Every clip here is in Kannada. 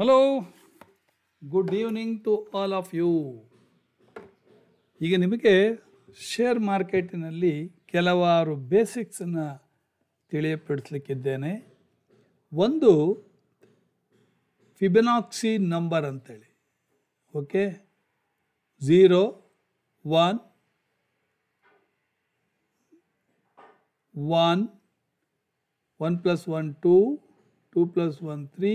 Hello good evening to all of you ಈಗ ನಿಮಗೆ ಶೇರ್ ಮಾರ್ಕೆಟಿನಲ್ಲಿ ಕೆಲವಾರು ಬೇಸಿಕ್ಸನ್ನು ತಿಳಿಯಪಡಿಸ್ಲಿಕ್ಕಿದ್ದೇನೆ ಒಂದು ಫಿಬೆನಾಕ್ಸಿ ನಂಬರ್ ಅಂತೇಳಿ okay zero one one one plus one two two plus one three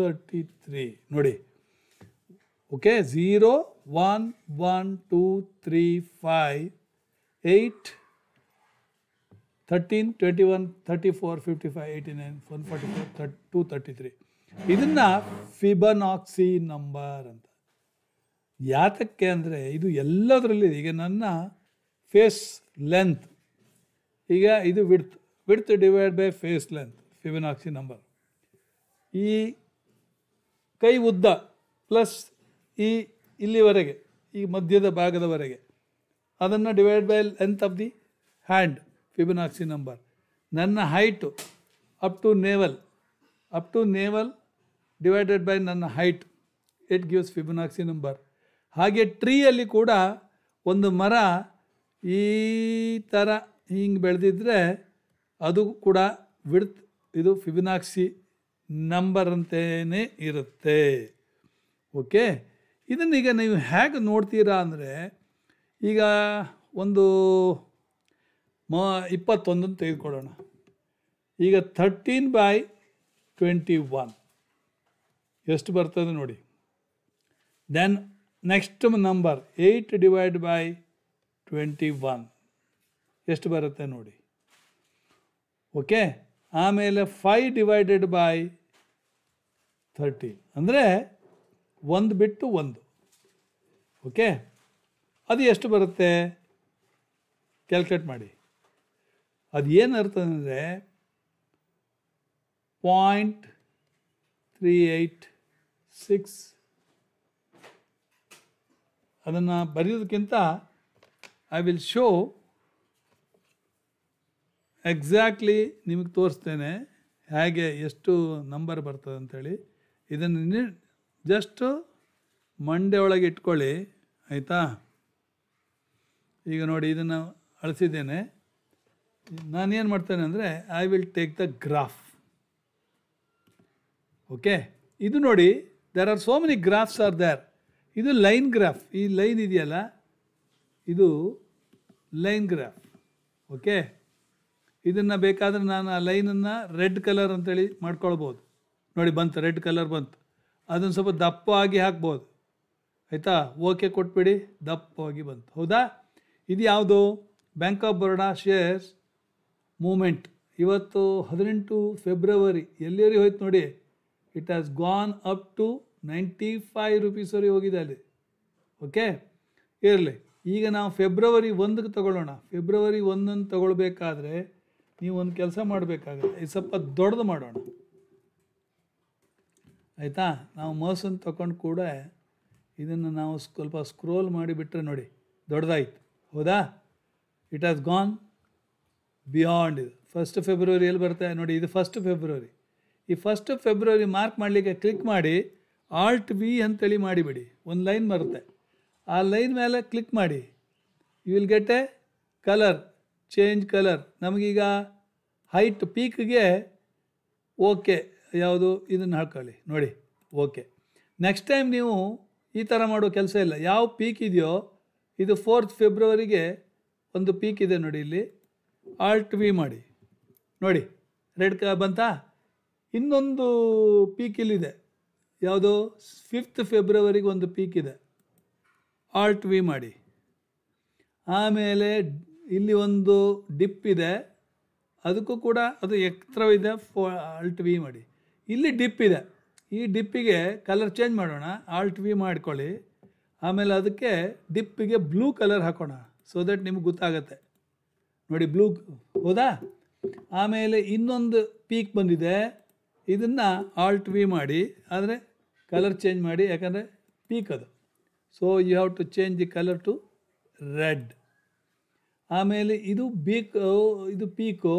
thirty three ನೋಡಿ okay zero one one two three five eight thirteen twenty one thirty four fifty five eighty nine one forty four ಥರ್ಟ್ ಟು ತರ್ಟಿ ತ್ರೀ ಇದನ್ನು ಫಿಬನಾಕ್ಸಿ ನಂಬರ್ ಅಂತ ಯಾತಕ್ಕೆ ಅಂದರೆ ಇದು ಎಲ್ಲದರಲ್ಲಿ ಈಗ ನನ್ನ ಫೇಸ್ ಲೆಂತ್ ಈಗ ಇದು width width divide by face length Fibonacci number ಈ ಕೈ ಉದ್ದ ಪ್ಲಸ್ ಈ ಇಲ್ಲಿವರೆಗೆ ಈ ಮಧ್ಯದ ಭಾಗದವರೆಗೆ ಅದನ್ನು divide by length of the hand Fibonacci number ನನ್ನ height up to navel up to navel divided by ನನ್ನ height it gives Fibonacci number ಹಾಗೆ ಟ್ರೀಯಲ್ಲಿ ಕೂಡ ಒಂದು ಮರ ಈ ಥರ ಹಿಂಗೆ ಬೆಳೆದಿದ್ದರೆ ಅದು ಕೂಡ ವಿಡ್ತ್ ಇದು ಫಿಬಿನಾಕ್ಸಿ ನಂಬರ್ ನಂಬರಂತೆಯೇ ಇರುತ್ತೆ ಓಕೆ ಇದನ್ನೀಗ ನೀವು ಹೇಗೆ ನೋಡ್ತೀರಾ ಅಂದರೆ ಈಗ ಒಂದು ಮ ಇಪ್ಪತ್ತೊಂದನ್ನು ತೆಗೆದುಕೊಳ್ಳೋಣ ಈಗ ಥರ್ಟೀನ್ ಬೈ ಟ್ವೆಂಟಿ ಒನ್ ಎಷ್ಟು ಬರ್ತದೆ ನೋಡಿ then next number eight divide by twenty one ಎಷ್ಟು ಬರುತ್ತೆ ನೋಡಿ ಓಕೆ ಆಮೇಲೆ ಫೈ ಡಿವೈಡೆಡ್ ಬೈ ಥರ್ಟಿ ಅಂದರೆ ಒಂದು ಬಿಟ್ಟು ಒಂದು ಓಕೆ ಅದು ಎಷ್ಟು ಬರುತ್ತೆ ಕ್ಯಾಲ್ಕುಲೇಟ್ ಮಾಡಿ ಅದು ಏನು ಅರ್ಥ ಅಂದರೆ ಪಾಯಿಂಟ್ ತ್ರೀ ಏಯ್ಟ್ ಸಿಕ್ಸ್ ಅದನ್ನು ಬರೆಯೋದಕ್ಕಿಂತ ಐ ವಿಲ್ ಶೋ ಎಕ್ಸಾಕ್ಟ್ಲಿ ನಿಮಗೆ ತೋರಿಸ್ತೇನೆ ಹೇಗೆ ಎಷ್ಟು ನಂಬರ್ ಬರ್ತದೆ ಅಂಥೇಳಿ ಇದನ್ನು ಜಸ್ಟು ಮಂಡೆ ಒಳಗೆ ಇಟ್ಕೊಳ್ಳಿ ಆಯಿತಾ ಈಗ ನೋಡಿ ಇದನ್ನು ಅಳಿಸಿದ್ದೇನೆ ಏನು ಮಾಡ್ತೇನೆ ಅಂದರೆ I will take the graph okay ಇದು ನೋಡಿ there are so many graphs are there ಇದು ಲೈನ್ ಗ್ರಾಫ್ ಈ ಲೈನ್ ಇದೆಯಲ್ಲ ಇದು ಲೈನ್ ಗ್ರಾಫ್ ಓಕೆ ಇದನ್ನು ಬೇಕಾದರೆ ನಾನು ಆ ಲೈನನ್ನು ರೆಡ್ ಕಲರ್ ಅಂತೇಳಿ ಮಾಡ್ಕೊಳ್ಬೋದು ನೋಡಿ ಬಂತು ರೆಡ್ ಕಲರ್ ಬಂತು ಅದನ್ನು ಸ್ವಲ್ಪ ದಪ್ಪವಾಗಿ ಹಾಕ್ಬೋದು ಆಯಿತಾ ಓಕೆ ಕೊಟ್ಬಿಡಿ ದಪ್ಪವಾಗಿ ಬಂತು ಹೌದಾ ಇದು ಯಾವುದು Bank of Baroda shares movement ಇವತ್ತು ಹದಿನೆಂಟು ಫೆಬ್ರವರಿ ಎಲ್ಲಿವರೆಗೆ ಹೋಯ್ತು ನೋಡಿ it has gone up to ninety five ರುಪೀಸ್ವರೆಗೆ ಹೋಗಿದೆ ಅಲ್ಲಿ ಓಕೆ ಇರಲಿ ಈಗ ನಾವು ಫೆಬ್ರವರಿ ಒಂದಕ್ಕೆ ತಗೊಳ್ಳೋಣ ಫೆಬ್ರವರಿ ಒಂದನ್ನು ತಗೊಳ್ಬೇಕಾದ್ರೆ ನೀವು ಒಂದು ಕೆಲಸ ಮಾಡಬೇಕಾಗತ್ತೆ ಇದು ಸ್ವಲ್ಪ ದೊಡ್ಡದು ಮಾಡೋಣ ಆಯಿತಾ ನಾವು ಮೋಸನ್ ತೊಗೊಂಡು ಕೂಡ ಇದನ್ನು ನಾವು ಸ್ವಲ್ಪ ಸ್ಕ್ರೋಲ್ ಮಾಡಿಬಿಟ್ರೆ ನೋಡಿ ದೊಡ್ಡದಾಯ್ತು ಹೌದಾ ಇಟ್ ಆಸ್ ಗಾನ್ ಬಿಯಾಂಡ್ ಇದು ಫಸ್ಟ್ ಫೆಬ್ರವರಿ ಎಲ್ಲಿ ಬರ್ತಾ ನೋಡಿ ಇದು ಫಸ್ಟ್ ಫೆಬ್ರವರಿ ಈ ಫಸ್ಟ್ ಫೆಬ್ರವರಿ ಮಾರ್ಕ್ ಮಾಡಲಿಕ್ಕೆ ಕ್ಲಿಕ್ ಮಾಡಿ ಆಲ್ಟ್ ವಿ ಅಂತೇಳಿ ಮಾಡಿಬಿಡಿ ಒಂದು ಲೈನ್ ಬರುತ್ತೆ ಆ ಲೈನ್ ಮೇಲೆ ಕ್ಲಿಕ್ ಮಾಡಿ you will get a colour change colour ನಮಗೀಗ ಹೈಟ್ ಪೀಕ್ಗೆ ಓಕೆ ಯಾವುದು ಇದನ್ನು ಹಾಕೊಳ್ಳಿ ನೋಡಿ ಓಕೆ ನೆಕ್ಸ್ಟ್ ಟೈಮ್ ನೀವು ಈ ಥರ ಮಾಡೋ ಕೆಲಸ ಇಲ್ಲ ಯಾವ ಪೀಕ್ ಇದೆಯೋ ಇದು ಫೋರ್ತ್ ಫೆಬ್ರವರಿಗೆ ಒಂದು ಪೀಕ್ ಇದೆ ನೋಡಿ ಇಲ್ಲಿ ಆಲ್ಟ್ ವಿ ಮಾಡಿ ನೋಡಿ ರೆಡ್ ಕ ಬಂತಾ ಇನ್ನೊಂದು ಪೀಕ್ ಇಲ್ಲಿದೆ ಯಾವುದು ಫಿಫ್ತ್ ಫೆಬ್ರವರಿಗೆ ಒಂದು ಪೀಕ್ ಇದೆ ಆಲ್ಟ್ ವಿ ಮಾಡಿ ಆಮೇಲೆ ಇಲ್ಲಿ ಒಂದು ಡಿಪ್ ಇದೆ ಅದಕ್ಕೂ ಕೂಡ ಅದು ಎತ್ತರವಿದೆ ಫೋ ಆಲ್ಟ್ ವಿ ಮಾಡಿ ಇಲ್ಲಿ ಡಿಪ್ ಇದೆ ಈ ಡಿಪ್ಪಿಗೆ ಕಲರ್ ಚೇಂಜ್ ಮಾಡೋಣ ಆಲ್ಟ್ ವಿ ಮಾಡ್ಕೊಳ್ಳಿ ಆಮೇಲೆ ಅದಕ್ಕೆ ಡಿಪ್ಪಿಗೆ ಬ್ಲೂ ಕಲರ್ ಹಾಕೋಣ ಸೊ ದಟ್ ನಿಮ್ಗೆ ಗೊತ್ತಾಗತ್ತೆ ನೋಡಿ ಬ್ಲೂ ಹೌದಾ ಆಮೇಲೆ ಇನ್ನೊಂದು ಪೀಕ್ ಬಂದಿದೆ ಇದನ್ನು ಆಲ್ಟ್ ವಿ ಮಾಡಿ ಆದರೆ ಕಲರ್ ಚೇಂಜ್ ಮಾಡಿ ಯಾಕಂದರೆ ಪೀಕ್ ಅದು so you have to change the colour to red ಆಮೇಲೆ ಇದು ಬೀಕ್ ಇದು ಪೀಕು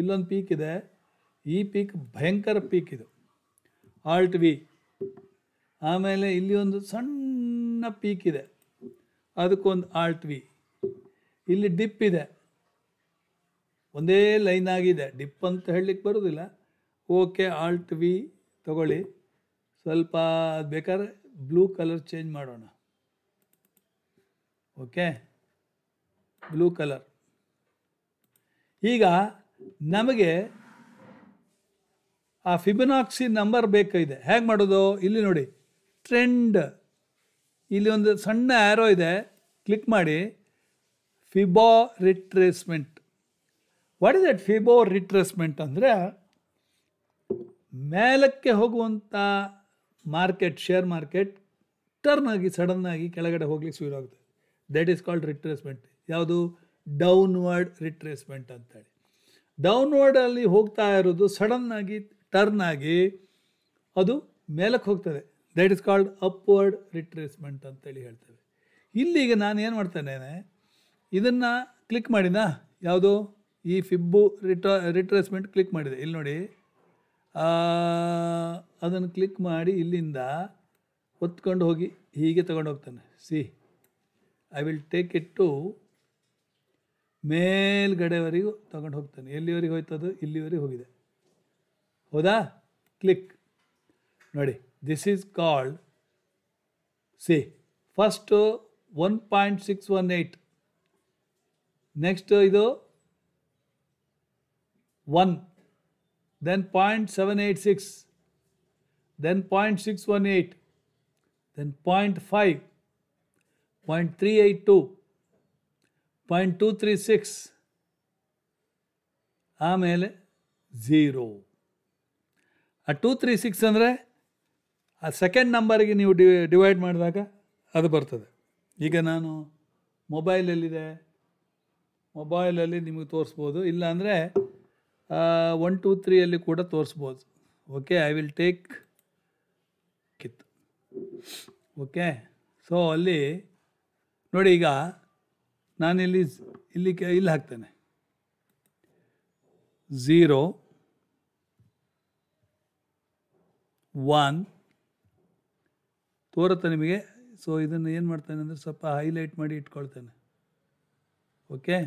ಇಲ್ಲೊಂದು ಪೀಕ್ ಇದೆ ಈ ಪೀಕ್ ಭಯಂಕರ ಪೀಕ್ ಇದು ಆಲ್ಟ್ ವಿ ಆಮೇಲೆ ಇಲ್ಲಿ ಒಂದು ಸಣ್ಣ ಪೀಕ್ ಇದೆ ಅದಕ್ಕೊಂದು ಆಲ್ಟ್ ವಿ ಇಲ್ಲಿ ಡಿಪ್ ಇದೆ ಒಂದೇ ಲೈನ್ ಆಗಿದೆ ಡಿಪ್ ಅಂತ ಹೇಳಲಿಕ್ಕೆ ಬರೋದಿಲ್ಲ ಓಕೆ ಆಲ್ಟ್ ವಿ ತಗೊಳ್ಳಿ ಸ್ವಲ್ಪ ಬೇಕಾದ್ರೆ ಬ್ಲೂ ಕಲರ್ ಚೇಂಜ್ ಮಾಡೋಣ ಓಕೆ ಬ್ಲೂ ಕಲರ್ ಈಗ ನಮಗೆ ಆ ಫಿಬನಾಕ್ಸಿ ನಂಬರ್ ಬೇಕಿದೆ ಹೇಗೆ ಮಾಡೋದು ಇಲ್ಲಿ ನೋಡಿ ಟ್ರೆಂಡ್ ಇಲ್ಲಿ ಒಂದು ಸಣ್ಣ ಆ್ಯರೋ ಇದೆ ಕ್ಲಿಕ್ ಮಾಡಿ Fibo retracement what is that Fibo retracement ಅಂದರೆ ಮೇಲಕ್ಕೆ ಹೋಗುವಂಥ ಮಾರ್ಕೆಟ್ ಶೇರ್ ಮಾರ್ಕೆಟ್ ಟರ್ನ್ ಆಗಿ ಸಡನ್ನಾಗಿ ಕೆಳಗಡೆ ಹೋಗ್ಲಿಕ್ಕೆ ಶುರುವಾಗುತ್ತೆ ದಟ್ ಈಸ್ ಕಾಲ್ಡ್ ರಿಟ್ರೇಸ್ಮೆಂಟ್ ಯಾವುದು ಡೌನ್ವರ್ಡ್ ರಿಟ್ರೇಸ್ಮೆಂಟ್ ಅಂತೇಳಿ ಡೌನ್ವರ್ಡಲ್ಲಿ ಹೋಗ್ತಾ ಇರೋದು ಸಡನ್ನಾಗಿ ಟರ್ನ್ ಆಗಿ ಅದು ಮೇಲಕ್ಕೆ ಹೋಗ್ತದೆ that is called upward retracement ಅಂತೇಳಿ ಹೇಳ್ತೇವೆ ಈಗ ನಾನು ಏನು ಮಾಡ್ತೇನೆ ಇದನ್ನು ಕ್ಲಿಕ್ ಮಾಡಿದ ಯಾವುದು ಈ ಫಿಬ್ಬು ರಿಟ ರಿಟ್ರೇಸ್ಮೆಂಟ್ ಕ್ಲಿಕ್ ಮಾಡಿದೆ ಇಲ್ಲಿ ನೋಡಿ ಅದನ್ನು ಕ್ಲಿಕ್ ಮಾಡಿ ಇಲ್ಲಿಂದ ಹೊತ್ಕೊಂಡು ಹೋಗಿ ಹೀಗೆ ತಗೊಂಡು ಹೋಗ್ತಾನೆ see I will take it to ಮೇಲ್ಗಡೆವರೆಗೂ ತಗೊಂಡು ಹೋಗ್ತಾನೆ ಎಲ್ಲಿವರೆಗೆ ಹೋಯ್ತದು ಇಲ್ಲಿವರೆಗೆ ಹೋಗಿದೆ ಹೌದಾ ಕ್ಲಿಕ್ ನೋಡಿ this is called see first one point six one eight next ಇದು one then point seven eight six then point six one eight then point five point three eight two point two three six ಆಮೇಲೆ ಝೀರೋ ಆ ಟೂ ತ್ರೀ ಸಿಕ್ಸ್ ಅಂದರೆ ಆ ಸೆಕೆಂಡ್ ನಂಬರಿಗೆ ನೀವು ಡಿ ಡಿವೈಡ್ ಮಾಡಿದಾಗ ಅದು ಬರ್ತದೆ ಈಗ ನಾನು ಮೊಬೈಲಲ್ಲಿದೆ ಮೊಬೈಲಲ್ಲಿ ನಿಮಗೆ ತೋರಿಸ್ಬೋದು ಇಲ್ಲಾಂದರೆ ಒನ್ ಟೂ ತ್ರೀಯಲ್ಲಿ ಕೂಡ ತೋರಿಸ್ಬೋದು ಓಕೆ ಐ ವಿಲ್ ಟೇಕ್ ಕಿತ್ ಓಕೆ ಸೊ ಅಲ್ಲಿ ನೋಡಿ ಈಗ ನಾನಿಲ್ಲಿ ಇಲ್ಲಿ ಇಲ್ಲಿ ಹಾಕ್ತೇನೆ ಝೀರೋ ಒನ್ ತೋರುತ್ತೆ ನಿಮಗೆ ಸೊ ಇದನ್ನು ಏನು ಮಾಡ್ತಾನೆ ಅಂದರೆ ಸ್ವಲ್ಪ ಹೈಲೈಟ್ ಮಾಡಿ ಇಟ್ಕೊಳ್ತೇನೆ okay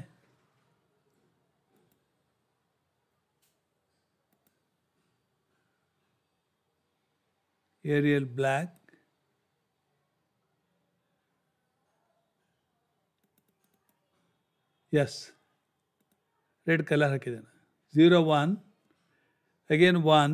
Arial Black S red colour ಹಾಕಿದ್ದೇನೆ zero one again one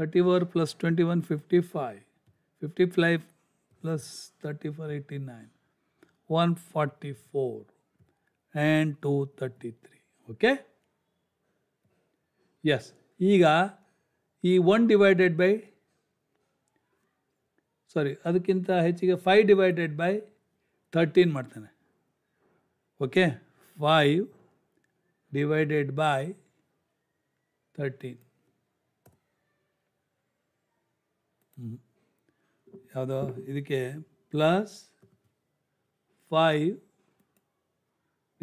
34 plus 21 55 55 plus 34 89 144 and 233 okay yes ಈಗ ಈ ಒನ್ ಡಿವೈಡೆಡ್ ಬೈ ಸಾರಿ ಅದಕ್ಕಿಂತ ಹೆಚ್ಚಿಗೆ ಫೈವ್ ಡಿವೈಡೆಡ್ ಬೈ ಥರ್ಟೀನ್ ಮಾಡ್ತೇನೆ okay five divided by thirteen hmm. याद इे plus five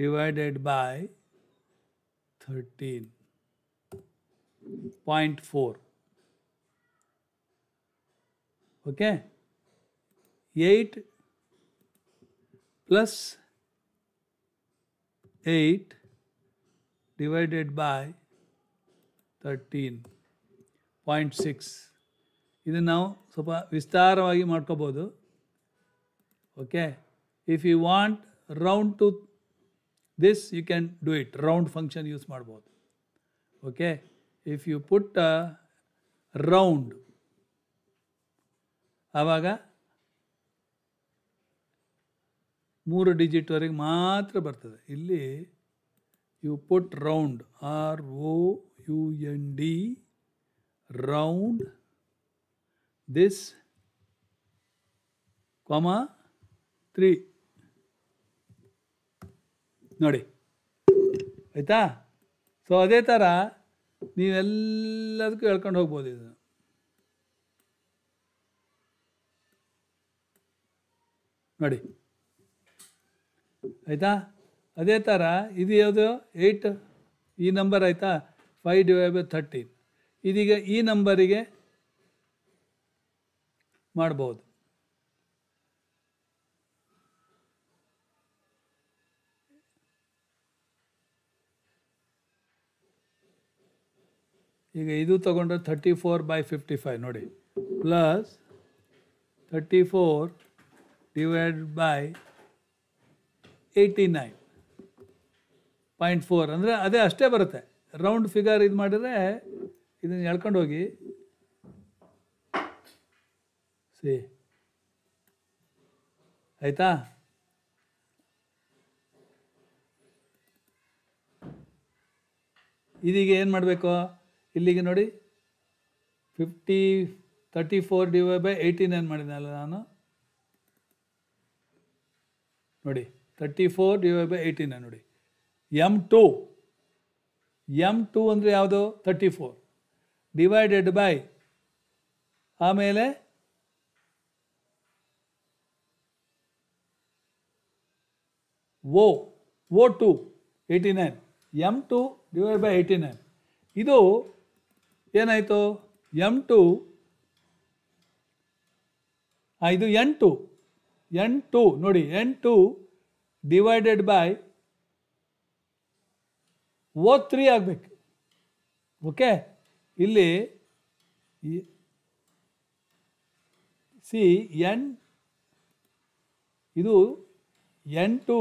divided by thirteen point four okay eight plus eight divided by thirteen point six ಇದನ್ನು ನಾವು ಸ್ವಲ್ಪ ವಿಸ್ತಾರವಾಗಿ ಮಾಡ್ಕೋಬೋದು okay if you want round to this you can do it round function use ಮಾಡ್ಬೋದು ಓಕೆ ಇಫ್ ಯು ಪುಟ್ ರೌಂಡ್ ಆವಾಗ ಮೂರು ಡಿಜಿಟ್ವರೆಗೆ ಮಾತ್ರ ಬರ್ತದೆ ಇಲ್ಲಿ you put round R O U N D round this, comma 3 ನೋಡಿ ಆಯಿತಾ ಸೊ ಅದೇ ಥರ ನೀವೆಲ್ಲದಕ್ಕೂ ಹೇಳ್ಕೊಂಡು ಹೋಗ್ಬೋದು ಇದನ್ನು ನೋಡಿ ಆಯಿತಾ ಅದೇ ಥರ ಇದು ಯಾವುದು ಏಯ್ಟ್ ಈ ನಂಬರ್ ಆಯಿತಾ ಫೈ ಡಿವೈಡ್ ಬೈ ಥರ್ಟೀನ್ ಇದೀಗ ಈ ನಂಬರಿಗೆ ಮಾಡ್ಬೋದು ಈಗ ಇದು ತಗೊಂಡ್ರೆ thirty four by fifty five ನೋಡಿ plus thirty four divide by eighty nine point four ಅಂದರೆ ಅದೇ ಅಷ್ಟೇ ಬರುತ್ತೆ ರೌಂಡ್ ಫಿಗರ್ ಇದು ಮಾಡಿದರೆ ಇದನ್ನು ಎಳ್ಕೊಂಡೋಗಿ ಸಿ ಆಯಿತಾ ಇದೀಗ ಏನು ಮಾಡಬೇಕು ಇಲ್ಲಿಗೆ ನೋಡಿ fifty thirty four divide by eighteen ಏನು ಮಾಡಿದ್ನಲ್ಲ ನಾನು ನೋಡಿ thirty four divide by eighteen ನೋಡಿ ಎಮ್ ಟು ಎಮ್ ಟು ಅಂದರೆ ಯಾವುದು ತರ್ಟಿ ಫೋರ್ ಡಿವೈಡೆಡ್ ಬೈ ಆಮೇಲೆ two O eighty nine M two divide by eighty nine ಇದು ಏನಾಯಿತು ಎಮ್ ಟು ಇದು ಎನ್ ಟು ಎನ್ ಟು ನೋಡಿ N two divided by O three ಆಗಬೇಕು ಓಕೆ ಇಲ್ಲಿ ಸಿ ಎನ್ ಇದು N two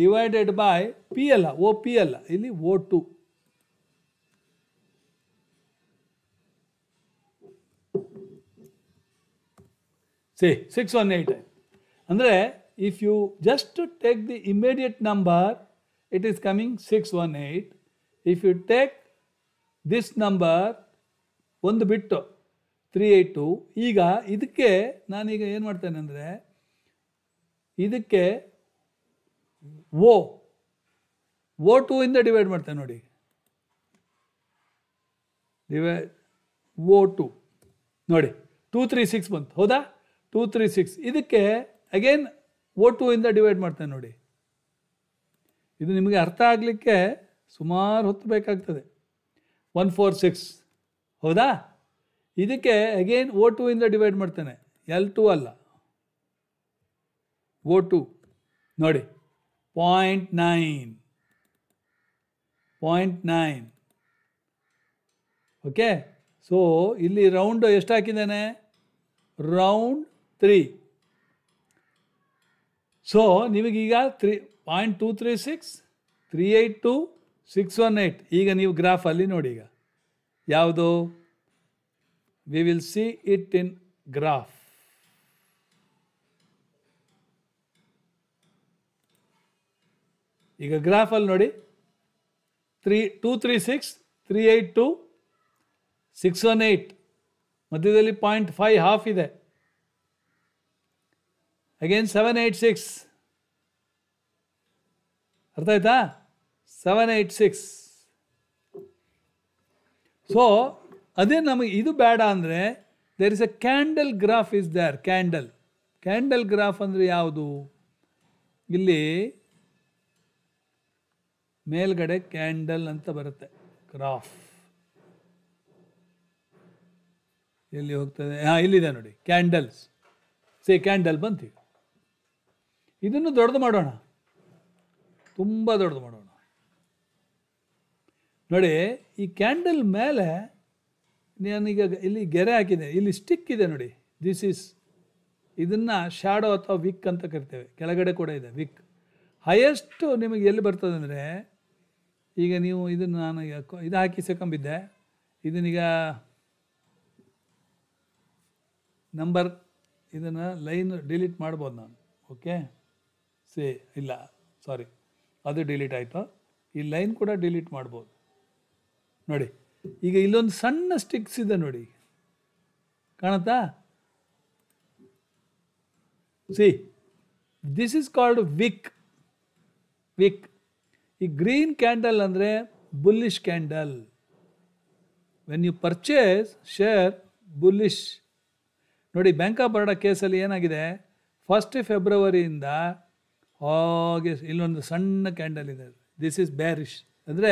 divided by P ಅಲ್ಲ ಓ ಪಿ ಅಲ್ಲ ಇಲ್ಲಿ O two C six one eight ಅಂದರೆ if you just take the immediate number it is coming six one eight if you take this number ಒಂದು ಬಿಟ್ಟು ತ್ರೀ ಏಯ್ಟ್ ಟು ಈಗ ಇದಕ್ಕೆ ನಾನೀಗ ಏನು ಮಾಡ್ತೇನೆ ಅಂದರೆ ಇದಕ್ಕೆ ಓ ಓ ಟೂ ಇಂದ ಡಿವೈಡ್ ಮಾಡ್ತೇನೆ ನೋಡಿ ಡಿವೈ ಓ ಟು ನೋಡಿ ಟೂ ತ್ರೀ ಸಿಕ್ಸ್ ಬಂತು ಹೌದಾ ಟೂ ತ್ರೀ ಸಿಕ್ಸ್ ಇದಕ್ಕೆ ಅಗೇನ್ ಓ ಟೂ ಇಂದ ಡಿವೈಡ್ ಮಾಡ್ತೇನೆ ನೋಡಿ ಇದು ನಿಮಗೆ ಅರ್ಥ ಆಗಲಿಕ್ಕೆ ಸುಮಾರು ಹೊತ್ತು ಬೇಕಾಗ್ತದೆ ಒನ್ ಫೋರ್ ಸಿಕ್ಸ್ ಹೌದಾ ಇದಕ್ಕೆ ಅಗೇನ್ ಓ ಟೂ ಇಂದ ಡಿವೈಡ್ ಮಾಡ್ತೇನೆ ಎಲ್ ಟು ಅಲ್ಲ ಓ ಟು ನೋಡಿ Point nine point nine okay so ಇಲ್ಲಿ ರೌಂಡ್ ಎಷ್ಟು ಹಾಕಿದ್ದೇನೆ ರೌಂಡ್ ತ್ರೀ ಸೊ ನಿಮಗೀಗ three point two three six three eight two six one eight ಈಗ ನೀವು ಗ್ರಾಫಲ್ಲಿ ನೋಡಿ ಈಗ ಯಾವುದು we will see it in graph ಈಗ ಗ್ರಾಫಲ್ಲಿ ನೋಡಿ three two three six three eight two six one eight ಮಧ್ಯದಲ್ಲಿ ಪಾಯಿಂಟ್ ಫೈವ್ ಹಾಫ್ ಇದೆ ಅಗೇನ್ ಸೆವೆನ್ ಏಯ್ಟ್ ಸಿಕ್ಸ್ ಅರ್ಥ ಆಯ್ತಾ ಸೆವೆನ್ ಏಯ್ಟ್ ಸಿಕ್ಸ್ ಸೊ ಅದೇ ನಮಗೆ ಇದು ಬೇಡ ಅಂದರೆ there is a candle graph is there candle candle graph ಅಂದರೆ ಯಾವುದು ಇಲ್ಲಿ ಮೇಲ್ಗಡೆ ಕ್ಯಾಂಡಲ್ ಅಂತ ಬರುತ್ತೆ ಕ್ರಾಫ್ ಎಲ್ಲಿ ಹೋಗ್ತದೆ ಹಾಂ ಇಲ್ಲಿದೆ ನೋಡಿ ಕ್ಯಾಂಡಲ್ಸ್ ಸೇ ಕ್ಯಾಂಡಲ್ ಬಂತೀವಿ ಇದನ್ನು ದೊಡ್ಡದು ಮಾಡೋಣ ತುಂಬ ದೊಡ್ಡದು ಮಾಡೋಣ ನೋಡಿ ಈ ಕ್ಯಾಂಡಲ್ ಮೇಲೆ ನಾನೀಗ ಇಲ್ಲಿ ಗೆರೆ ಹಾಕಿದೆ ಇಲ್ಲಿ ಸ್ಟಿಕ್ ಇದೆ ನೋಡಿ ದಿಸ್ ಈಸ್ ಇದನ್ನು ಶ್ಯಾಡೋ ಅಥವಾ ವಿಕ್ ಅಂತ ಕರಿತೇವೆ ಕೆಳಗಡೆ ಕೂಡ ಇದೆ ವಿಕ್ ಹೈಯೆಸ್ಟು ನಿಮಗೆ ಎಲ್ಲಿ ಬರ್ತದೆ ಅಂದರೆ ಈಗ ನೀವು ಇದನ್ನು ನಾನು ಇದು ಹಾಕಿ ಸಿಕ್ಕೊಂಬಿದ್ದೆ ಇದನ್ನೀಗ ನಂಬರ್ ಇದನ್ನು ಲೈನ್ ಡಿಲೀಟ್ ಮಾಡ್ಬೋದು ನಾನು ಓಕೆ ಸೇ ಇಲ್ಲ ಸಾರಿ ಅದು ಡಿಲೀಟ್ ಆಯಿತು ಈ ಲೈನ್ ಕೂಡ ಡಿಲೀಟ್ ಮಾಡ್ಬೋದು ನೋಡಿ ಈಗ ಇಲ್ಲೊಂದು ಸಣ್ಣ ಸ್ಟಿಕ್ಸ್ ಇದೆ ನೋಡಿ ಕಾಣತ್ತಾ see this is called wick wick ಈ ಗ್ರೀನ್ ಕ್ಯಾಂಡಲ್ ಅಂದರೆ bullish candle when you purchase share bullish ನೋಡಿ ಬ್ಯಾಂಕ್ ಆಫ್ ಬರೋಡ ಕೇಸಲ್ಲಿ ಏನಾಗಿದೆ ಫಸ್ಟ್ ಫೆಬ್ರವರಿಯಿಂದ ಹಾಗೆ ಇಲ್ಲೊಂದು ಸಣ್ಣ ಕ್ಯಾಂಡಲ್ ಇದೆ ದಿಸ್ ಇಸ್ ಬ್ಯಾರಿಶ್ ಅಂದರೆ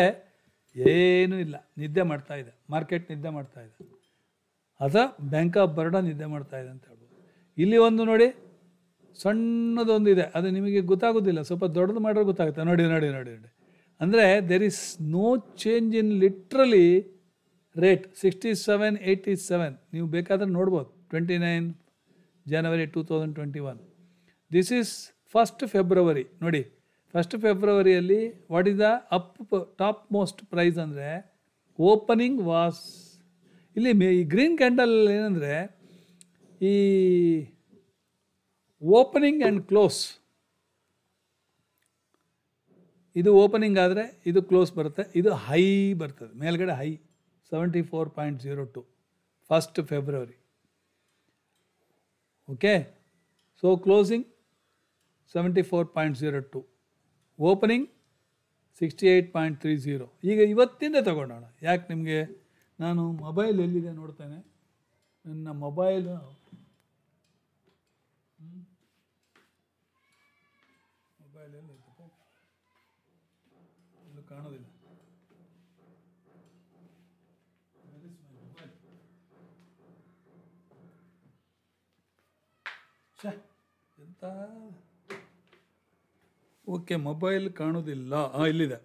ಏನೂ ಇಲ್ಲ ನಿದ್ದೆ ಮಾಡ್ತಾ ಇದೆ ಮಾರ್ಕೆಟ್ ನಿದ್ದೆ ಮಾಡ್ತಾ ಇದೆ ಅದ ಬ್ಯಾಂಕ್ ಆಫ್ ಬರೋಡ ನಿದ್ದೆ ಮಾಡ್ತಾ ಇದೆ ಅಂತ ಹೇಳ್ಬೋದು ಇಲ್ಲಿ ಒಂದು ನೋಡಿ ಸಣ್ಣದೊಂದಿದೆ ಅದು ನಿಮಗೆ ಗೊತ್ತಾಗೋದಿಲ್ಲ ಸ್ವಲ್ಪ ದೊಡ್ಡದು ಮಾಡಿದ್ರೆ ಗೊತ್ತಾಗುತ್ತೆ ನೋಡಿ ನೋಡಿ ನೋಡಿ ನೋಡಿ ಅಂದರೆ there is no change in literally rate sixty seven eighty seven ನೀವು ಬೇಕಾದರೆ ನೋಡ್ಬೋದು twenty nine January two thousand twenty one this is first February ನೋಡಿ ಫಸ್ಟ್ ಫೆಬ್ರವರಿಯಲ್ಲಿ what is the up top most price ಅಂದರೆ ಓಪನಿಂಗ್ ವಾಸ್ ಇಲ್ಲಿ ಮೇ ಈ ಗ್ರೀನ್ ಕ್ಯಾಂಡಲ್ ಏನಂದರೆ ಈ ಓಪನಿಂಗ್ ಆ್ಯಂಡ್ ಕ್ಲೋಸ್ ಇದು ಓಪನಿಂಗ್ ಆದರೆ ಇದು ಕ್ಲೋಸ್ ಬರುತ್ತೆ ಇದು ಹೈ ಬರ್ತದೆ ಮೇಲ್ಗಡೆ high seventy four point zero two first February okay so closing seventy four point zero two opening sixty eight point three zero ಈಗ ಇವತ್ತಿಂದ ತಗೊಂಡೋಣ ಯಾಕೆ ನಿಮಗೆ ನಾನು ಮೊಬೈಲ್ ಎಲ್ಲಿದೆ ನೋಡ್ತೇನೆ ನನ್ನ ಮೊಬೈಲು ಕಾಣೋದಿಲ್ಲ ಎಂತ ಓಕೆ ಮೊಬೈಲ್ ಕಾಣೋದಿಲ್ಲ ಇಲ್ಲಿದೆ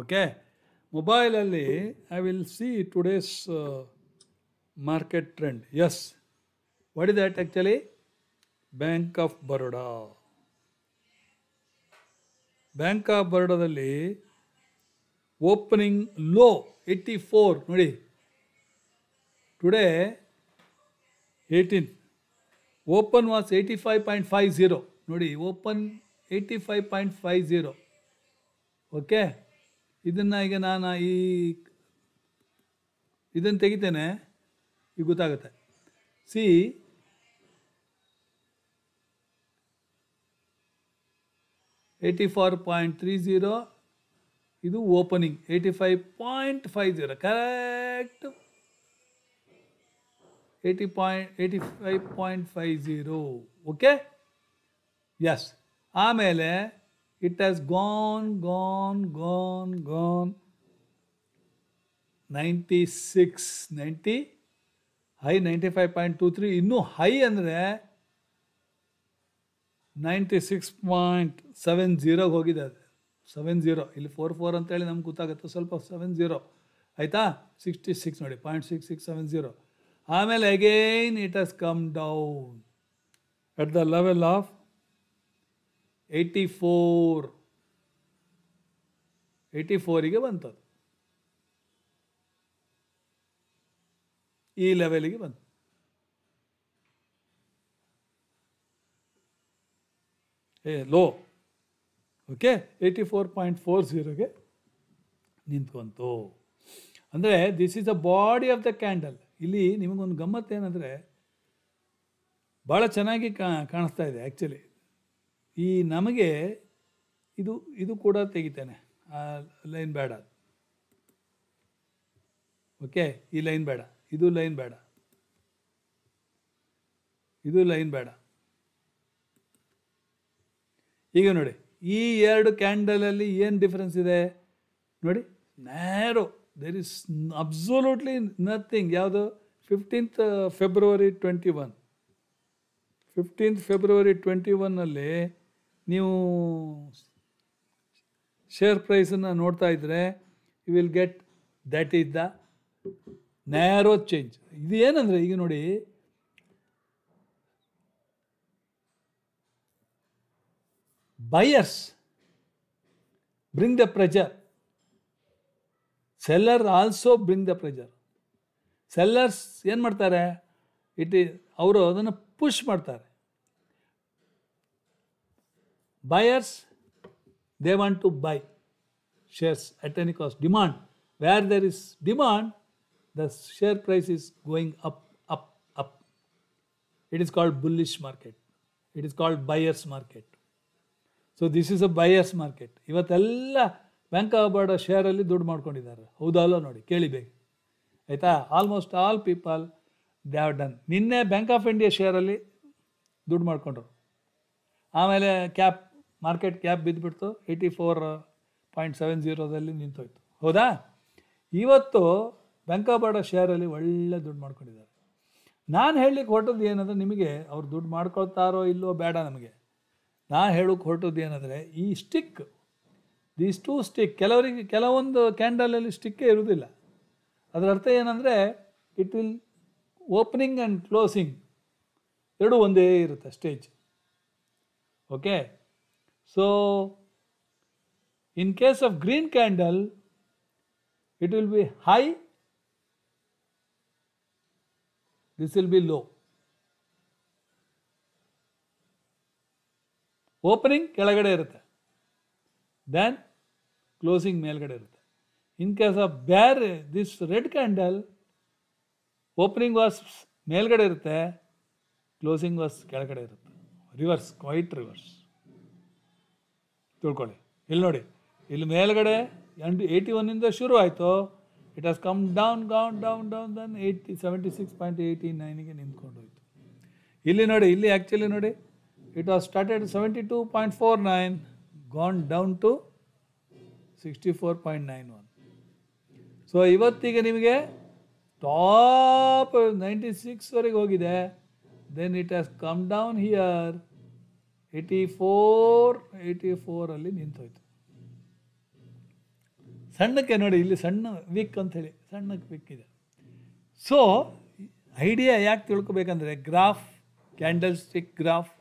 ಓಕೆ ಮೊಬೈಲಲ್ಲಿ I will see today's market trend yes what is that actually bank of Baroda bank of ಬರೋಡಾದಲ್ಲಿ ಓಪನಿಂಗ್ ಲೋ ಏಯ್ಟಿ ಫೋರ್ ನೋಡಿ today eighteen open was eighty five point five zero ನೋಡಿ open eighty five point five zero okay ಇದನ್ನು ಈಗ ನಾನು ಈ ಇದನ್ನು ತೆಗಿತೇನೆ ಈಗ ಗೊತ್ತಾಗುತ್ತೆ see eighty four point three zero ಇದು opening eighty five point five zero correct eighty point eighty five point five zero okay yes ಆಮೇಲೆ it has gone gone gone gone ninety six ninety high ninety five point two three ಇನ್ನೂ ಹೈ ಅಂದರೆ ನೈಂಟಿ ಸಿಕ್ಸ್ ಪಾಯಿಂಟ್ ಸೆವೆನ್ ಜೀರೋಗೆ ಹೋಗಿದೆ ಅದು ಸೆವೆನ್ ಝೀರೋ ಇಲ್ಲಿ ಫೋರ್ ಫೋರ್ ಅಂತೇಳಿ ನಮ್ಗೆ ಗೊತ್ತಾಗುತ್ತೆ ಸ್ವಲ್ಪ ಸೆವೆನ್ ಜೀರೋ ಆಯಿತಾ ಸಿಕ್ಸ್ಟಿ ಸಿಕ್ಸ್ ನೋಡಿ point six six seven zero ಆಮೇಲೆ again it has come down at the level of eighty four eighty ಫೋರಿಗೆ ಬಂತದು ಈ ಲೆವೆಲಿಗೆ ಬಂತು a low okay eighty four point four ಝೀರೋಗೆ ನಿಂತ್ಕೊಂತು ಅಂದರೆ this is the body of the candle ಇಲ್ಲಿ ನಿಮಗೊಂದು ಗಮ್ಮತ್ತು ಏನಂದರೆ ಭಾಳ ಚೆನ್ನಾಗಿ ಕಾಣಿಸ್ತಾ ಇದೆ ಆ್ಯಕ್ಚುಲಿ ಈ ನಮಗೆ ಇದು ಇದು ಕೂಡ ತೆಗಿತೇನೆ ಆ ಲೈನ್ ಬೇಡ ಓಕೆ ಈ ಲೈನ್ ಬೇಡ ಇದು ಲೈನ್ ಬೇಡ ಇದು ಲೈನ್ ಬೇಡ ಈಗ ನೋಡಿ ಈ ಎರಡು ಕ್ಯಾಂಡಲಲ್ಲಿ ಏನು ಡಿಫ್ರೆನ್ಸ್ ಇದೆ ನೋಡಿ narrow there is absolutely nothing ಯಾವುದು fifteenth February twenty one fifteenth February twenty ಒನ್ನಲ್ಲಿ ನೀವು ಶೇರ್ ಪ್ರೈಸನ್ನು ನೋಡ್ತಾ ಇದ್ದರೆ you will get that is the narrow change ಇದು ಏನಂದರೆ ಈಗ ನೋಡಿ buyers bring the pressure seller also bring the pressure sellers ಏನು ಮಾಡ್ತಾರೆ ಇಟ್ ಅವರು ಅದನ್ನು ಪುಷ್ ಮಾಡ್ತಾರೆ buyers they want to buy shares at any cost demand where there is demand the share price is going up up up it is called bullish market it is called buyers market so this is a buyers market ಇವತ್ತೆಲ್ಲ ಬ್ಯಾಂಕ್ ಆಫ್ ಬರೋಡ ಶೇರಲ್ಲಿ ದುಡ್ಡು ಮಾಡ್ಕೊಂಡಿದ್ದಾರೆ ಹೌದಾ ನೋಡಿ ಕೇಳಿಬೇಕು ಆಯಿತಾ almost all people they have done ನಿನ್ನೆ ಬ್ಯಾಂಕ್ ಆಫ್ ಇಂಡಿಯಾ ಶೇರಲ್ಲಿ ದುಡ್ಡು ಮಾಡ್ಕೊಂಡ್ರು ಆಮೇಲೆ ಕ್ಯಾಪ್ ಮಾರ್ಕೆಟ್ ಕ್ಯಾಪ್ ಬಿದ್ದುಬಿಡ್ತು ಏಯ್ಟಿ ಫೋರ್ ಪಾಯಿಂಟ್ ಸೆವೆನ್ ಜೀರೋದಲ್ಲಿ ನಿಂತೋಯ್ತು ಹೌದಾ ಇವತ್ತು ಬ್ಯಾಂಕ್ ಆಫ್ ಬರೋಡ ಶೇರಲ್ಲಿ ಒಳ್ಳೆ ದುಡ್ಡು ಮಾಡ್ಕೊಂಡಿದ್ದಾರೆ ನಾನು ಹೇಳಲಿಕ್ಕೆ ಹೊರಟದ್ದು ಏನಂದರೆ ನಿಮಗೆ ಅವ್ರು ದುಡ್ಡು ಮಾಡ್ಕೊಳ್ತಾರೋ ಇಲ್ಲೋ ಬೇಡ ನಮಗೆ ನಾ ಹೇಳೋಕೆ ಹೊರಟದ್ದು ಏನಂದರೆ ಈ ಸ್ಟಿಕ್ ದೀಸ್ ಟೂ ಸ್ಟಿಕ್ ಕೆಲವರಿಗೆ ಕೆಲವೊಂದು ಕ್ಯಾಂಡಲಲ್ಲಿ ಸ್ಟಿಕ್ಕೇ ಇರುವುದಿಲ್ಲ ಅದರ ಅರ್ಥ ಏನಂದರೆ it will opening and closing ಎರಡೂ ಒಂದೇ ಇರುತ್ತೆ stage okay so in case of green candle it will be high this will be low opening ಕೆಳಗಡೆ ಇರುತ್ತೆ ದೆನ್ ಕ್ಲೋಸಿಂಗ್ ಮೇಲ್ಗಡೆ ಇರುತ್ತೆ in case of bear this red candle opening was ಮೇಲ್ಗಡೆ ಇರುತ್ತೆ ಕ್ಲೋಸಿಂಗ್ ವಾಸ್ ಕೆಳಗಡೆ ಇರುತ್ತೆ ರಿವರ್ಸ್ ಕ್ವೈಟ್ ರಿವರ್ಸ್ ತಿಳ್ಕೊಳ್ಳಿ ಇಲ್ಲಿ ನೋಡಿ ಇಲ್ಲಿ ಮೇಲ್ಗಡೆ ಎಂಟು ಏಯ್ಟಿ ಒನ್ನಿಂದ ಶುರು ಆಯಿತು it has come down down down down then eighty seventy six point eighty ನೈನಿಗೆ ನಿಂತ್ಕೊಂಡು ಹೋಯಿತು ಇಲ್ಲಿ ನೋಡಿ ಇಲ್ಲಿ ಆ್ಯಕ್ಚುಲಿ ನೋಡಿ gone down to 72.49, four point nine 64.91. So ಇವತ್ತಿಗೆ ನಿಮಗೆ ಟಾಪ್ ನೈಂಟಿ ಸಿಕ್ಸ್ವರೆಗೆ ಹೋಗಿದೆ then it has come down here eighty four eighty ಫೋರಲ್ಲಿ ಹೋಯಿತು ಸಣ್ಣಕ್ಕೆ ನೋಡಿ ಇಲ್ಲಿ ಸಣ್ಣ ವೀಕ್ ಹೇಳಿ ಸಣ್ಣಕ್ಕೆ ವೀಕ್ ಇದೆ ಸೊ ಐಡಿಯಾ ಯಾಕೆ ತಿಳ್ಕೊಬೇಕಂದ್ರೆ graph candle stick graph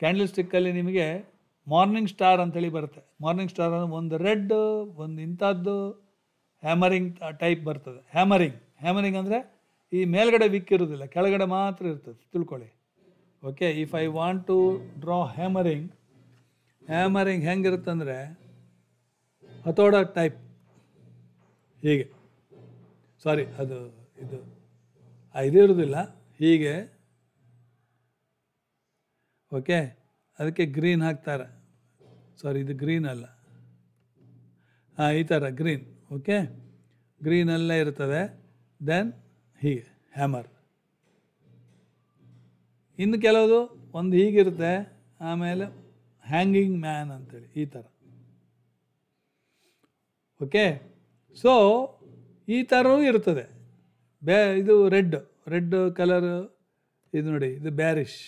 candle ಸ್ಟಿಕ್ಕಲ್ಲಿ ನಿಮಗೆ ಮಾರ್ನಿಂಗ್ ಸ್ಟಾರ್ ಅಂತೇಳಿ ಬರುತ್ತೆ ಮಾರ್ನಿಂಗ್ ಸ್ಟಾರ್ ಅಂದರೆ ಒಂದು ರೆಡ್ ಒಂದು ಇಂಥದ್ದು ಹ್ಯಾಮರಿಂಗ್ ಟೈಪ್ ಬರ್ತದೆ ಹ್ಯಾಮರಿಂಗ್ ಹ್ಯಾಮರಿಂಗ್ ಅಂದರೆ ಈ ಮೇಲ್ಗಡೆ ವಿಕ್ಕಿರೋದಿಲ್ಲ ಕೆಳಗಡೆ ಮಾತ್ರ ಇರ್ತದೆ ತಿಳ್ಕೊಳ್ಳಿ okay if I want to draw hammering hammering ಹೆಂಗಿರುತ್ತಂದರೆ ಹತೋಡ ಟೈಪ್ ಹೀಗೆ ಸಾರಿ ಅದು ಇದು ಇದು ಇರೋದಿಲ್ಲ ಹೀಗೆ ಓಕೆ ಅದಕ್ಕೆ ಗ್ರೀನ್ ಹಾಕ್ತಾರೆ ಸಾರಿ ಇದು ಗ್ರೀನ್ ಅಲ್ಲ ಹಾಂ ಈ ಥರ ಗ್ರೀನ್ ಓಕೆ ಗ್ರೀನಲ್ಲೇ ಇರ್ತದೆ ದೆನ್ ಹೀಗೆ ಹ್ಯಾಮರ್ ಇನ್ನು ಕೆಲವು ಒಂದು ಹೀಗಿರುತ್ತೆ ಆಮೇಲೆ ಹ್ಯಾಂಗಿಂಗ್ ಮ್ಯಾನ್ ಅಂತೇಳಿ ಈ ಥರ ಓಕೆ ಸೊ ಈ ಥರವೂ ಇರ್ತದೆ ಬೇ ಇದು ರೆಡ್ ರೆಡ್ ಕಲರು ಇದು ನೋಡಿ ಇದು ಬ್ಯಾರಿಶ್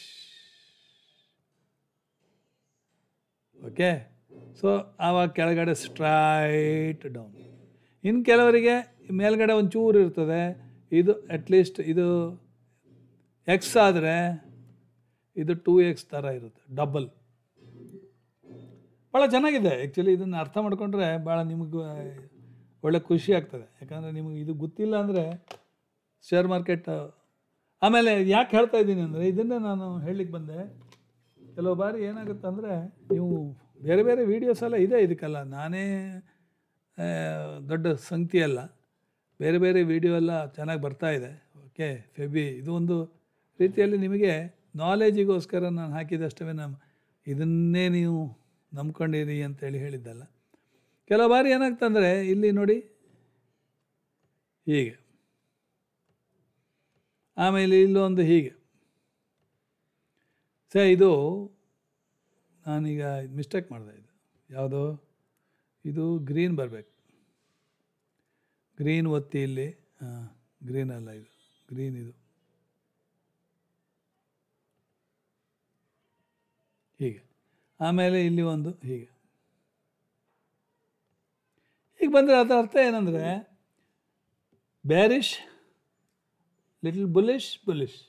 ಓಕೆ ಸೊ ಆವಾಗ ಕೆಳಗಡೆ ಸ್ಟ್ರೈಟ್ ಡೌನ್ ಇನ್ನು ಕೆಲವರಿಗೆ ಮೇಲ್ಗಡೆ ಒಂಚೂರು ಇರ್ತದೆ ಇದು ಅಟ್ಲೀಸ್ಟ್ ಇದು ಎಕ್ಸ್ ಆದರೆ ಇದು ಟೂ ಎಕ್ಸ್ ಥರ ಇರುತ್ತೆ ಡಬಲ್ ಭಾಳ ಚೆನ್ನಾಗಿದೆ ಆ್ಯಕ್ಚುಲಿ ಇದನ್ನು ಅರ್ಥ ಮಾಡಿಕೊಂಡ್ರೆ ಭಾಳ ನಿಮಗೆ ಒಳ್ಳೆ ಖುಷಿ ಆಗ್ತದೆ ಯಾಕಂದರೆ ನಿಮಗೆ ಇದು ಗೊತ್ತಿಲ್ಲ ಅಂದರೆ ಶೇರ್ ಮಾರ್ಕೆಟ್ ಆಮೇಲೆ ಯಾಕೆ ಹೇಳ್ತಾ ಇದ್ದೀನಿ ಅಂದರೆ ಇದನ್ನೇ ನಾನು ಹೇಳಲಿಕ್ಕೆ ಬಂದೆ ಕೆಲವು ಬಾರಿ ಏನಾಗುತ್ತೆ ಅಂದರೆ ನೀವು ಬೇರೆ ಬೇರೆ ವೀಡಿಯೋಸ್ ಎಲ್ಲ ಇದೆ ಇದಕ್ಕೆಲ್ಲ ನಾನೇ ದೊಡ್ಡ ಸಂಗತಿ ಅಲ್ಲ ಬೇರೆ ಬೇರೆ ವೀಡಿಯೋ ಎಲ್ಲ ಚೆನ್ನಾಗಿ ಬರ್ತಾ ಇದೆ ಓಕೆ ಫೆಬಿ ಇದು ಒಂದು ರೀತಿಯಲ್ಲಿ ನಿಮಗೆ ನಾಲೆಜಿಗೋಸ್ಕರ ನಾನು ಹಾಕಿದಷ್ಟವೇ ನಮ್ಮ ಇದನ್ನೇ ನೀವು ನಂಬ್ಕೊಂಡಿರಿ ಅಂತೇಳಿ ಹೇಳಿದ್ದಲ್ಲ ಕೆಲವು ಬಾರಿ ಏನಾಗ್ತಂದರೆ ಇಲ್ಲಿ ನೋಡಿ ಹೀಗೆ ಆಮೇಲೆ ಇಲ್ಲೊಂದು ಹೀಗೆ ಸರ್ ಇದು ನಾನೀಗ ಮಿಸ್ಟೇಕ್ ಮಾಡಿದೆ ಇದು ಯಾವುದು ಇದು ಗ್ರೀನ್ ಬರಬೇಕು ಗ್ರೀನ್ ಒತ್ತಿ ಇಲ್ಲಿ ಹಾಂ ಗ್ರೀನ್ ಅಲ್ಲ ಇದು ಗ್ರೀನ್ ಇದು ಹೀಗೆ ಆಮೇಲೆ ಇಲ್ಲಿ ಒಂದು ಹೀಗೆ ಈಗ ಬಂದರೆ ಅದರ ಅರ್ಥ ಏನಂದರೆ ಬ್ಯಾರಿಶ್ ಲಿಟಲ್ ಬುಲಿಶ್ ಬುಲಿಶ್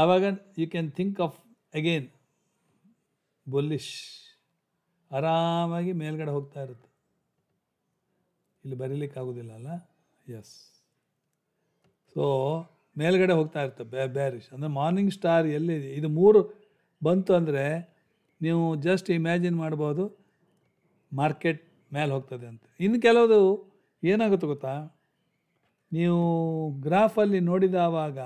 ಆವಾಗ you can think of again bullish ಆರಾಮಾಗಿ ಮೇಲ್ಗಡೆ ಹೋಗ್ತಾ ಇರುತ್ತೆ ಇಲ್ಲಿ ಬರೀಲಿಕ್ಕಾಗೋದಿಲ್ಲ ಅಲ್ಲ ಎಸ್ ಸೊ ಮೇಲ್ಗಡೆ ಹೋಗ್ತಾ ಇರುತ್ತೆ ಬ್ಯಾ ಬ್ಯಾರಿಶ್ ಅಂದರೆ ಮಾರ್ನಿಂಗ್ ಸ್ಟಾರ್ ಎಲ್ಲಿ ಇದು ಮೂರು ಬಂತು ಅಂದರೆ ನೀವು ಜಸ್ಟ್ ಇಮ್ಯಾಜಿನ್ ಮಾಡ್ಬೋದು ಮಾರ್ಕೆಟ್ ಮೇಲೆ ಹೋಗ್ತದೆ ಅಂತ ಇನ್ನು ಕೆಲವು ಏನಾಗುತ್ತೆ ಗೊತ್ತಾ ನೀವು ಗ್ರಾಫಲ್ಲಿ ನೋಡಿದಾವಾಗ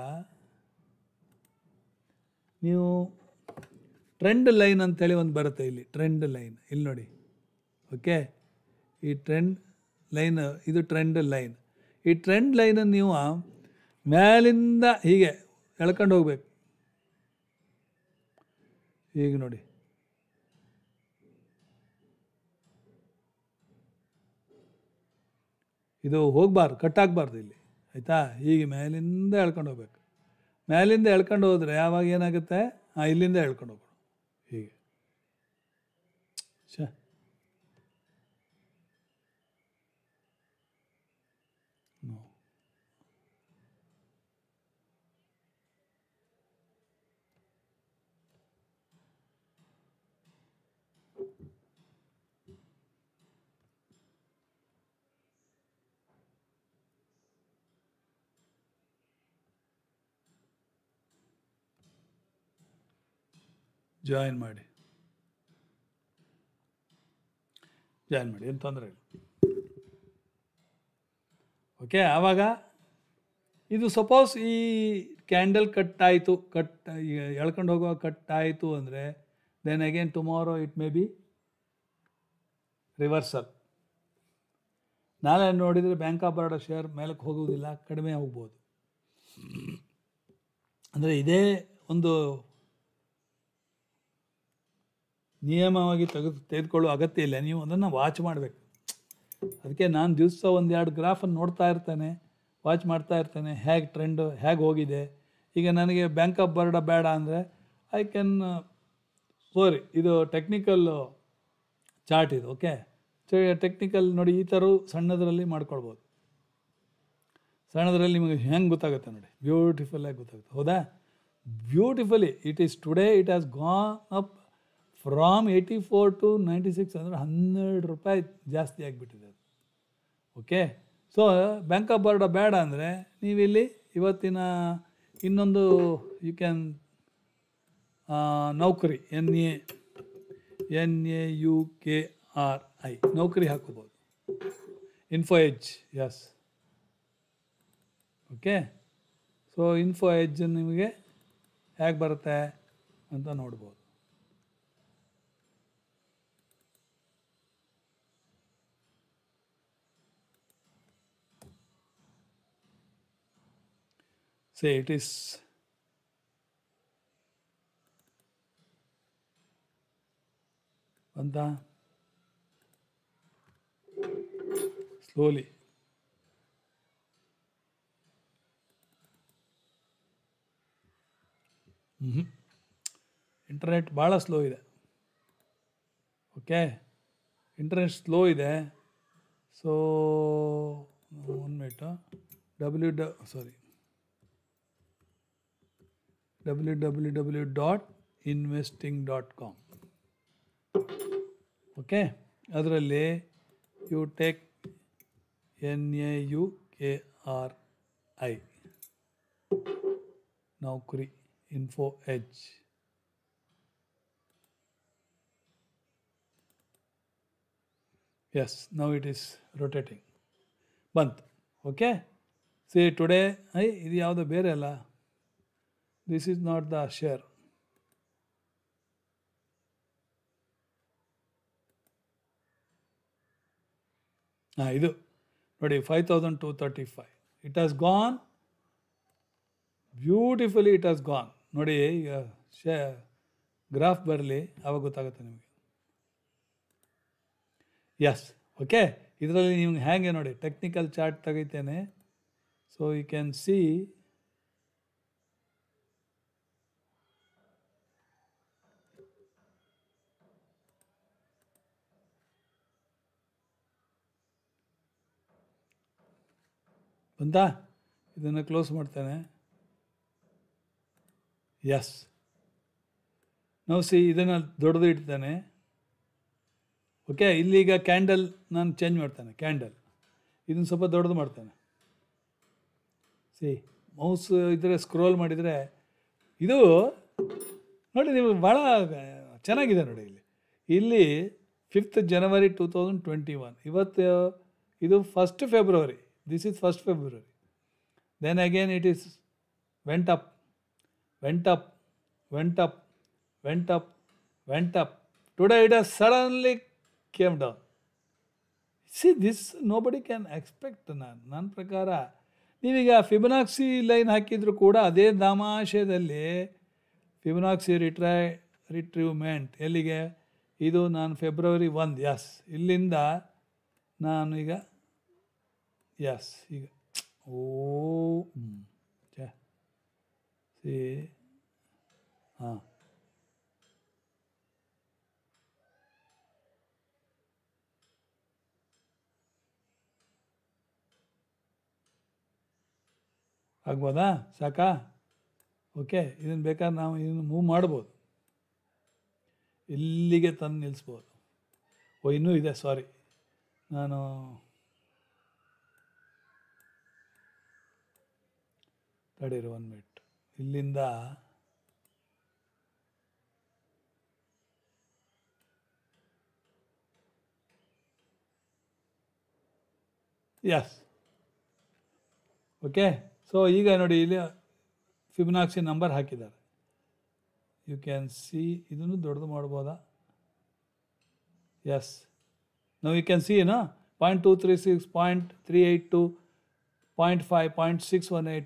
ನೀವು ಟ್ರೆಂಡ್ ಲೈನ್ ಅಂತೇಳಿ ಒಂದು ಬರುತ್ತೆ ಇಲ್ಲಿ ಟ್ರೆಂಡ್ ಲೈನ್ ಇಲ್ಲಿ ನೋಡಿ ಓಕೆ ಈ ಟ್ರೆಂಡ್ ಲೈನ್ ಇದು ಟ್ರೆಂಡ್ ಲೈನ್ ಈ ಟ್ರೆಂಡ್ ಲೈನನ್ನು ನೀವು ಮೇಲಿಂದ ಹೀಗೆ ಎಳ್ಕೊಂಡು ಹೋಗ್ಬೇಕು ಈಗ ನೋಡಿ ಇದು ಕಟ್ ಕಟ್ಟಾಗಬಾರ್ದು ಇಲ್ಲಿ ಆಯಿತಾ ಹೀಗೆ ಮೇಲಿಂದ ಎಳ್ಕೊಂಡು ಹೋಗ್ಬೇಕು ಮೇಲಿಂದ ಎಳ್ಕೊಂಡು ಹೋದರೆ ಯಾವಾಗ ಏನಾಗುತ್ತೆ ಇಲ್ಲಿಂದ ಎಳ್ಕೊಂಡು ಹೋಗ್ಬೇಕು Şey. No. ಜಾಯಿನ್ ಮಾಡಿ ಮಾಡಿ ಏನು ತೊಂದರೆ ಇಲ್ಲ ಓಕೆ ಆವಾಗ ಇದು ಸಪೋಸ್ ಈ ಕ್ಯಾಂಡಲ್ ಕಟ್ ಆಯಿತು ಕಟ್ ಎಳ್ಕೊಂಡು ಹೋಗುವಾಗ ಕಟ್ ಆಯಿತು ಅಂದರೆ then again tomorrow it may be reversal ನಾಳೆ ನೋಡಿದರೆ ಬ್ಯಾಂಕ್ ಆಫ್ ಬರೋಡ ಶೇರ್ ಮೇಲಕ್ಕೆ ಹೋಗುವುದಿಲ್ಲ ಕಡಿಮೆ ಹೋಗ್ಬೋದು ಅಂದರೆ ಇದೇ ಒಂದು ನಿಯಮವಾಗಿ ತೆಗೆದು ತೆಗೆದುಕೊಳ್ಳುವ ಅಗತ್ಯ ಇಲ್ಲ ನೀವು ಅದನ್ನು ವಾಚ್ ಮಾಡಬೇಕು ಅದಕ್ಕೆ ನಾನು ದಿವಸ ಒಂದೆರಡು ಗ್ರಾಫನ್ನು ನೋಡ್ತಾ ಇರ್ತೇನೆ ವಾಚ್ ಮಾಡ್ತಾ ಇರ್ತೇನೆ ಹೇಗೆ ಟ್ರೆಂಡು ಹೇಗೆ ಹೋಗಿದೆ ಈಗ ನನಗೆ ಬ್ಯಾಂಕ್ ಆಫ್ ಬರೋಡ ಬೇಡ ಅಂದರೆ ಐ ಕ್ಯಾನ್ ಸಾರಿ ಇದು ಟೆಕ್ನಿಕಲ್ ಚಾರ್ಟ್ ಇದು ಓಕೆ ಟೆಕ್ನಿಕಲ್ ನೋಡಿ ಈ ಥರ ಸಣ್ಣದರಲ್ಲಿ ಮಾಡ್ಕೊಳ್ಬೋದು ಸಣ್ಣದರಲ್ಲಿ ನಿಮಗೆ ಹೆಂಗೆ ಗೊತ್ತಾಗುತ್ತೆ ನೋಡಿ ಬ್ಯೂಟಿಫುಲ್ಲಾಗಿ ಗೊತ್ತಾಗುತ್ತೆ ಹೌದಾ beautifully it is today it has gone up from eighty four to ninety six ಅಂದರೆ ಹನ್ನೆರಡು ರೂಪಾಯಿ ಜಾಸ್ತಿ ಆಗಿಬಿಟ್ಟಿದೆ ಅದು okay so bank of Baroda ಬೇಡ ಅಂದರೆ ನೀವಿಲ್ಲಿ ಇವತ್ತಿನ ಇನ್ನೊಂದು you can Naukri N A N A U K R I Naukri ಹಾಕೋಬೋದು Info Edge yes okay so Info Edge ನಿಮಗೆ ಹೇಗೆ ಬರುತ್ತೆ ಅಂತ ನೋಡ್ಬೋದು say it is Vanda slowly ಹ್ಞೂ ಇಂಟರ್ನೆಟ್ ಭಾಳ ಸ್ಲೋ ಇದೆ ಓಕೆ ಇಂಟರ್ನೆಟ್ ಸ್ಲೋ ಇದೆ ಸೊ ಒನ್ ಮಿನಿಟ್ ಡಬ್ಲ್ಯೂ ಡ ಸಾರಿ www.investing.com. ಓಕೆ ಅದರಲ್ಲಿ you take N A U K R I Naukri Info Edge yes now it is rotating ಬಂತು ಓಕೆ ಸಿ ಟುಡೇ ಐ ಇದು ಯಾವುದೋ ಬೇರೆ ಅಲ್ಲ This is not the share. Ah, ಹಾಂ ಇದು ನೋಡಿ five thousand two thirty five it has gone beautifully it has gone ನೋಡಿ ಈಗ ಶೇ ಗ್ರಾಫ್ ಬರಲಿ ಆವಾಗ ಗೊತ್ತಾಗುತ್ತೆ ನಿಮಗೆ ಎಸ್ ಓಕೆ ಇದರಲ್ಲಿ ನಿಮ್ಗೆ ಹೇಗೆ ನೋಡಿ ಟೆಕ್ನಿಕಲ್ ಚಾರ್ಟ್ ತೆಗಿತೇನೆ ಸೊ ಯು ಕ್ಯಾನ್ ಸಿ ಅಂತ ಇದನ್ನು ಕ್ಲೋಸ್ ಮಾಡ್ತೇನೆ ಎಸ್ ನಾವು ಸಿ ಇದನ್ನು ದೊಡ್ಡದು ಇಡ್ತೇನೆ ಓಕೆ ಇಲ್ಲಿಗ ಕ್ಯಾಂಡಲ್ ನಾನು ಚೇಂಜ್ ಮಾಡ್ತೇನೆ ಕ್ಯಾಂಡಲ್ ಇದನ್ನು ಸ್ವಲ್ಪ ದೊಡ್ಡದು ಮಾಡ್ತೇನೆ ಸಿ ಮೌಸ್ ಇದ್ದರೆ ಸ್ಕ್ರೋಲ್ ಮಾಡಿದರೆ ಇದು ನೋಡಿ ನೀವು ಭಾಳ ಚೆನ್ನಾಗಿದೆ ನೋಡಿ ಇಲ್ಲಿ ಇಲ್ಲಿ fifth January two thousand twenty one ಇವತ್ತು ಇದು first February this is first February then again it is went up went up went up went up went up up, went up, went up. Today it has suddenly see this nobody can expect ನಾನು ನನ್ನ ಪ್ರಕಾರ ನೀವೀಗ ಫಿಬನಾಕ್ಸಿ ಲೈನ್ ಹಾಕಿದರೂ ಕೂಡ ಅದೇ ದಾಮಾಶಯದಲ್ಲಿ ಫಿಬನಾಕ್ಸಿ ರಿಟ್ರೈ ರಿಟ್ರೀವ್ಮೆಂಟ್ ಎಲ್ಲಿಗೆ ಇದು ನಾನು ಫೆಬ್ರವರಿ ಒಂದು ಎಸ್ ಇಲ್ಲಿಂದ ನಾನು ಈಗ yes. ಈಗ oh, mm, yeah. See, ah. ಆಗ್ಬೋದಾ ಸಾಕಾ ಓಕೆ ಇದನ್ನು ಬೇಕಾದ್ರೆ ನಾವು ಇದನ್ನು ಮೂವ್ ಮಾಡ್ಬೋದು ಇಲ್ಲಿಗೆ ತಂದು ನಿಲ್ಲಿಸ್ಬೋದು ಓ ಇನ್ನೂ ಇದೆ ಸಾರಿ ನಾನು ತಡೀರಿ ಒಂದು ಮಿನಿಟ್ ಇಲ್ಲಿಂದ ಎಸ್ ಓಕೆ ಸೊ ಈಗ ನೋಡಿ ಇಲ್ಲಿ ಫಿಬ್ನಾಕ್ಸಿ ನಂಬರ್ ಹಾಕಿದ್ದಾರೆ ಯು ಕ್ಯಾನ್ ಸಿ ಇದನ್ನು ದೊಡ್ಡದು ಮಾಡ್ಬೋದಾ ಎಸ್ ನಾವು ಯು ಕ್ಯಾನ್ ಸಿ ಏನೋ point two three six point three eight two 0.5, 0.618,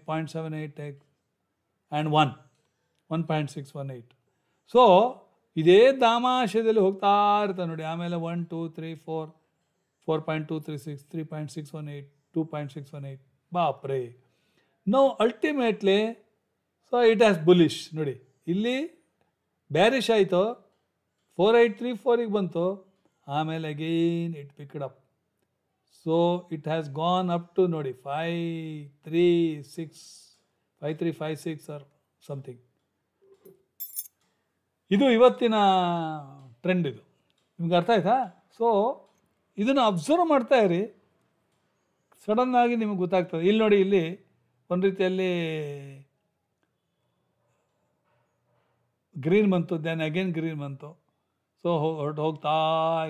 0.78 and one one point six one eight so ಇದೇ ದಾಮಾಶಯದಲ್ಲಿ ಹೋಗ್ತಾ ಇರ್ತಾನೆ ನೋಡಿ ಆಮೇಲೆ one two three four four point two three six three point six one eight two point six one eight ಬಾಪ್ರೇ no ultimately so it has bullish ನೋಡಿ ಇಲ್ಲಿ ಬ್ಯಾರಿಶ್ ಆಯಿತು ಫೋರ್ ಏಯ್ಟ್ ತ್ರೀ ಫೋರಿಗೆ ಬಂತು ಆಮೇಲೆ again it picked up so it has gone up to ನೋಡಿ five three six five three five six or something ಇದು ಇವತ್ತಿನ ಟ್ರೆಂಡ್ ಇದು ನಿಮ್ಗೆ ಅರ್ಥ ಆಯ್ತಾ ಸೊ ಇದನ್ನು ಅಬ್ಸರ್ವ್ ಮಾಡ್ತಾ ಇರಿ ಸಡನ್ನಾಗಿ ನಿಮಗೆ ಗೊತ್ತಾಗ್ತದೆ ಇಲ್ಲಿ ನೋಡಿ ಇಲ್ಲಿ ಒಂದು ರೀತಿಯಲ್ಲಿ ಗ್ರೀನ್ ಬಂತು ದೆನ್ ಅಗೇನ್ ಗ್ರೀನ್ ಬಂತು ಸೊ ಹೊರಟು ಹೋಗ್ತಾ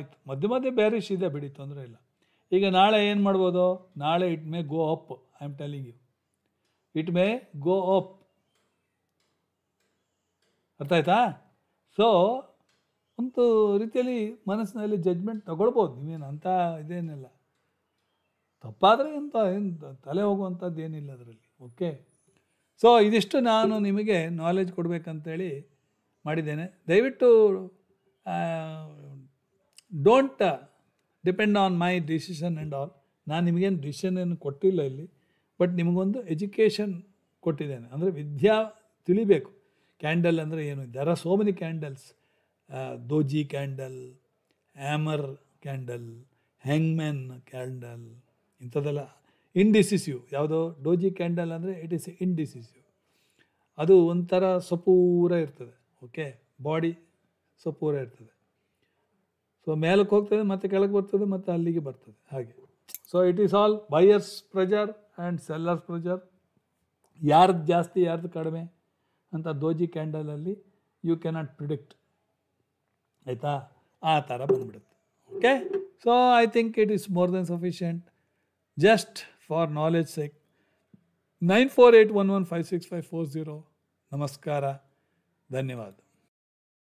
ಇತ್ತು ಮಧ್ಯೆ ಮಧ್ಯೆ ಬ್ಯಾರಿಶ್ ಇದೆ ಬಿಡಿ ತೊಂದರೆ ಇಲ್ಲ ಈಗ ನಾಳೆ ಏನು ಮಾಡ್ಬೋದು ನಾಳೆ it may go up I am telling you it may go up ಅರ್ಥ ಆಯ್ತಾ ಸೊ ಒಂದು ರೀತಿಯಲ್ಲಿ ಮನಸ್ಸಿನಲ್ಲಿ ಜಜ್ಮೆಂಟ್ ತಗೊಳ್ಬೋದು ನೀವೇನು ಅಂತ ಇದೇನಿಲ್ಲ ತಪ್ಪಾದರೆ ಎಂಥ ಏನು ತಲೆ ಹೋಗುವಂಥದ್ದು ಏನಿಲ್ಲ ಅದರಲ್ಲಿ ಓಕೆ ಸೊ ಇದಿಷ್ಟು ನಾನು ನಿಮಗೆ ನಾಲೆಜ್ ಕೊಡಬೇಕಂತೇಳಿ ಮಾಡಿದ್ದೇನೆ ದಯವಿಟ್ಟು don't depend on my decision and all ನಾನು ನಿಮಗೇನು ಡಿಸಿಷನ್ ಏನು ಕೊಟ್ಟಿಲ್ಲ ಇಲ್ಲಿ ಬಟ್ ನಿಮಗೊಂದು ಎಜುಕೇಷನ್ ಕೊಟ್ಟಿದ್ದೇನೆ ಅಂದರೆ ವಿದ್ಯಾ ತಿಳಿಬೇಕು ಕ್ಯಾಂಡಲ್ ಅಂದರೆ ಏನು there are so many candles doji candle hammer candle hangman candle ಇಂಥದ್ದೆಲ್ಲ ಇಂಡಿಸಿಸಿವ್ ಯಾವುದೋ ಡೋಜಿ ಕ್ಯಾಂಡಲ್ ಅಂದರೆ ಇಟ್ ಈಸ್ ಇಂಡಿಸಿಸಿವ್ ಅದು ಒಂಥರ ಸಪೂರ ಇರ್ತದೆ ಓಕೆ ಬಾಡಿ ಸಪೂರ ಇರ್ತದೆ ಸೊ ಮೇಲಕ್ಕೆ ಹೋಗ್ತದೆ ಮತ್ತೆ ಕೆಳಗೆ ಬರ್ತದೆ ಮತ್ತು ಅಲ್ಲಿಗೆ ಬರ್ತದೆ ಹಾಗೆ so it is all buyers pressure and sellers pressure ಯಾರ್ದು ಜಾಸ್ತಿ ಯಾರ್ದು ಕಡಿಮೆ ಅಂತ ದೋಜಿ ಕ್ಯಾಂಡಲಲ್ಲಿ ಯು ಕೆನಾಟ್ ಪ್ರಿಡಿಕ್ಟ್ ಆಯಿತಾ ಆ ಥರ ಬಂದ್ಬಿಡುತ್ತೆ okay so I think it is more than sufficient just for knowledge sake nine four eight one one five six five four zero ನಮಸ್ಕಾರ ಧನ್ಯವಾದ